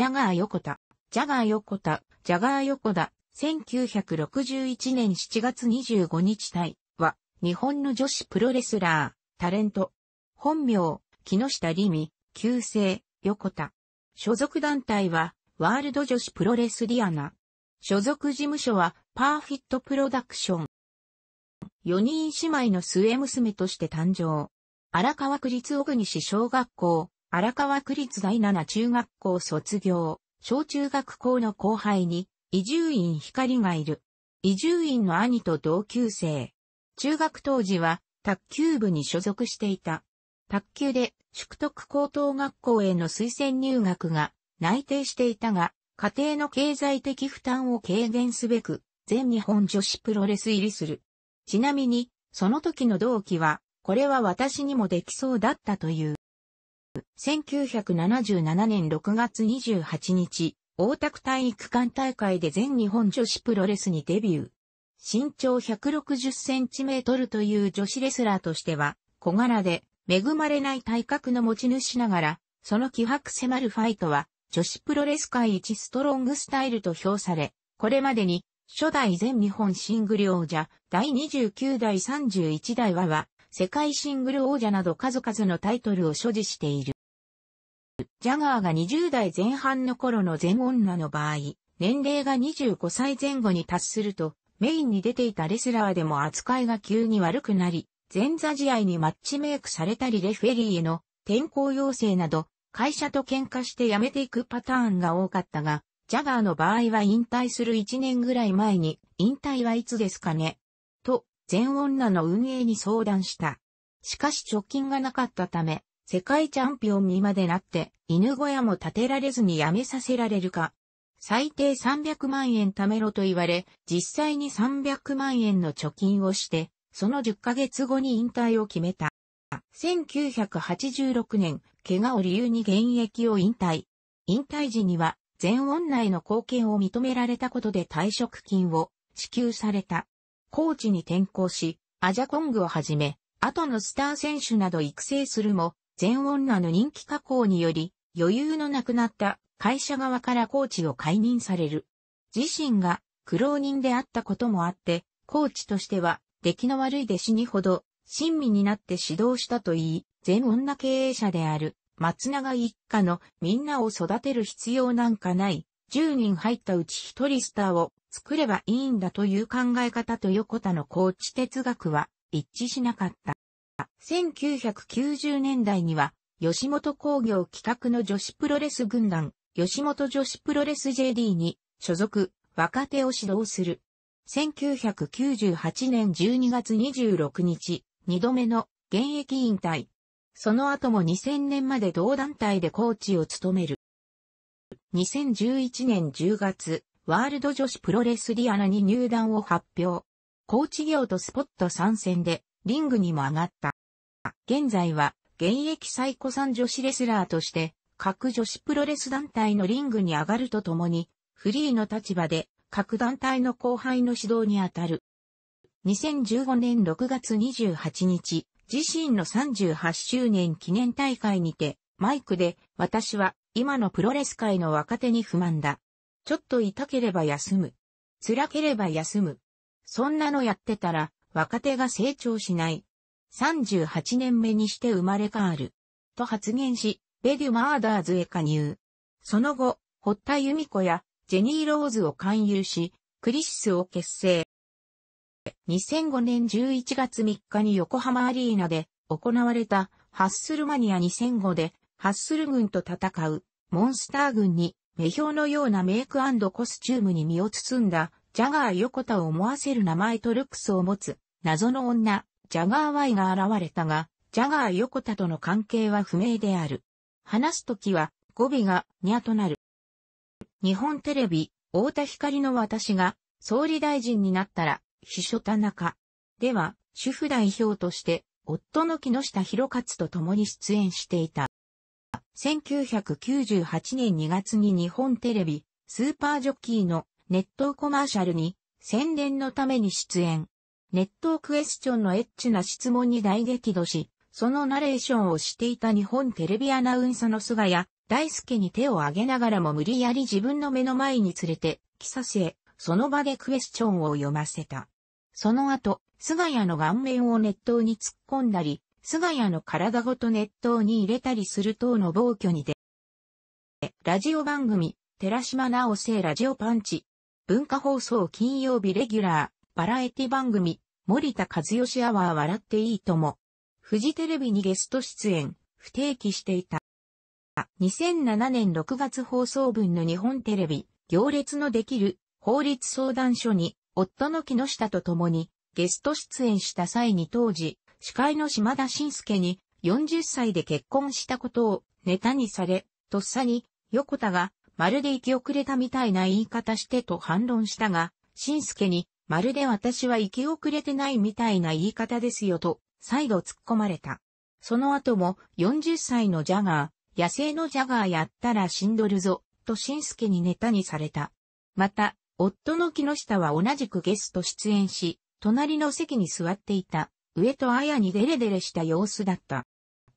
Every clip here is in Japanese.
ジャガー横田、ジャガー横田、ジャガー横田、1961年7月25日対は、日本の女子プロレスラー、タレント、本名、木下里美、旧姓、横田。所属団体は、ワールド女子プロレスリアナ。所属事務所は、パーフィットプロダクション。4人姉妹の末娘として誕生。荒川区立小国西小学校、荒川区立第七中学校卒業、小中学校の後輩に、移住院光がいる。移住院の兄と同級生。中学当時は、卓球部に所属していた。卓球で、宿徳高等学校への推薦入学が内定していたが、家庭の経済的負担を軽減すべく、全日本女子プロレス入りする。ちなみに、その時の同期は、これは私にもできそうだったという。1977年6月28日、大田区体育館大会で全日本女子プロレスにデビュー。身長160センチメートルという女子レスラーとしては、小柄で恵まれない体格の持ち主ながら、その気迫迫るファイトは、女子プロレス界一ストロングスタイルと評され、これまでに初代全日本シングル王者、第29代31代和は、世界シングル王者など数々のタイトルを所持している。ジャガーが20代前半の頃の全女の場合、年齢が25歳前後に達すると、メインに出ていたレスラーでも扱いが急に悪くなり、前座試合にマッチメイクされたりレフェリーへの転校要請など、会社と喧嘩して辞めていくパターンが多かったが、ジャガーの場合は引退する1年ぐらい前に、引退はいつですかね全女の運営に相談した。しかし貯金がなかったため、世界チャンピオンにまでなって、犬小屋も建てられずに辞めさせられるか。最低300万円貯めろと言われ、実際に300万円の貯金をして、その10ヶ月後に引退を決めた。1986年、怪我を理由に現役を引退。引退時には、全女への貢献を認められたことで退職金を支給された。コーチに転向し、アジャコングをはじめ、後のスター選手など育成するも、全女の人気加工により、余裕のなくなった会社側からコーチを解任される。自身が苦労人であったこともあって、コーチとしては、出来の悪い弟子にほど、親身になって指導したと言い、全女経営者である、松永一家のみんなを育てる必要なんかない、10人入ったうち1人スターを作ればいいんだという考え方と横田の高知哲学は一致しなかった。1990年代には、吉本工業企画の女子プロレス軍団、吉本女子プロレス JD に所属、若手を指導する。1998年12月26日、2度目の現役引退。その後も2000年まで同団体でコーチを務める。2011年10月、ワールド女子プロレスディアナに入団を発表。コーチ業とスポット参戦で、リングにも上がった。現在は、現役最古参女子レスラーとして、各女子プロレス団体のリングに上がるとともに、フリーの立場で、各団体の後輩の指導にあたる。2015年6月28日、自身の38周年記念大会にて、マイクで、私は今のプロレス界の若手に不満だ。ちょっと痛ければ休む。辛ければ休む。そんなのやってたら、若手が成長しない。38年目にして生まれ変わる。と発言し、ベデュ・マーダーズへ加入。その後、堀田由美子やジェニー・ローズを勧誘し、クリシスを結成。2005年11月3日に横浜アリーナで行われたハッスルマニア2005でハッスル軍と戦うモンスター軍に目標のようなメイクコスチュームに身を包んだ、ジャガー横田を思わせる名前とルックスを持つ、謎の女、ジャガー Y が現れたが、ジャガー横田との関係は不明である。話すときは、語尾が、にゃとなる。日本テレビ、太田光の私が、総理大臣になったら、秘書田中。では、主婦代表として、夫の木下博勝と共に出演していた。1998年2月に日本テレビ、スーパージョッキーの熱湯コマーシャルに宣伝のために出演。熱湯クエスチョンのエッチな質問に大激怒し、そのナレーションをしていた日本テレビアナウンサーの菅谷、大輔に手を挙げながらも無理やり自分の目の前に連れて、来させ、その場でクエスチョンを読ませた。その後、菅谷の顔面を熱湯に突っ込んだり、菅谷の体ごと熱湯に入れたりする等の暴挙に出。ラジオ番組、寺島直生ラジオパンチ、文化放送金曜日レギュラー、バラエティ番組、森田和義アワー笑っていいとも、フジテレビにゲスト出演、不定期していた。2007年6月放送分の日本テレビ、行列のできる法律相談所に、夫の木下と共にゲスト出演した際に当時、司会の島田晋介に40歳で結婚したことをネタにされ、とっさに横田がまるで生き遅れたみたいな言い方してと反論したが、晋介にまるで私は生き遅れてないみたいな言い方ですよと再度突っ込まれた。その後も40歳のジャガー、野生のジャガーやったら死んどるぞ、と新介にネタにされた。また、夫の木下は同じくゲスト出演し、隣の席に座っていた。上戸彩にデレデレした様子だった。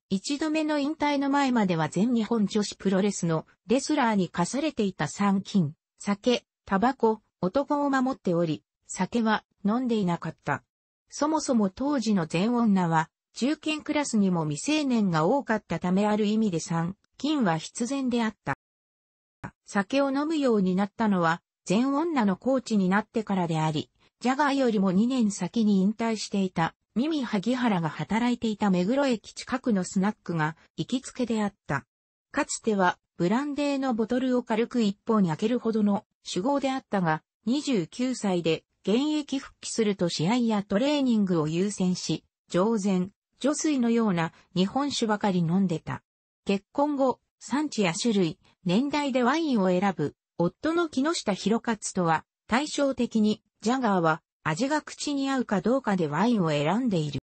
一度目の引退の前までは全日本女子プロレスのレスラーに課されていた参勤、酒、タバコ、男を守っており、酒は飲んでいなかった。そもそも当時の全女は、中堅クラスにも未成年が多かったためある意味で参勤は必然であった。酒を飲むようになったのは、全女のコーチになってからであり、ジャガーよりも2年先に引退していたミミ萩原が働いていた目黒駅近くのスナックが行きつけであった。かつてはブランデーのボトルを軽く一本に開けるほどの主語であったが、29歳で現役復帰すると試合やトレーニングを優先し、上前、女水のような日本酒ばかり飲んでた。結婚後、産地や種類、年代でワインを選ぶ、夫の木下博勝とは、対照的に、ジャガーは味が口に合うかどうかでワインを選んでいる。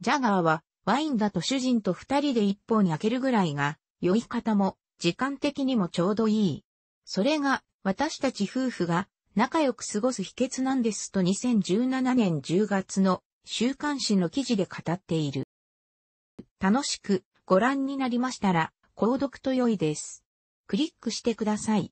ジャガーは、ワインだと主人と二人で一本開けるぐらいが、酔い方も、時間的にもちょうどいい。それが、私たち夫婦が、仲良く過ごす秘訣なんですと2017年10月の週刊誌の記事で語っている。楽しくご覧になりましたら、購読と良いです。クリックしてください。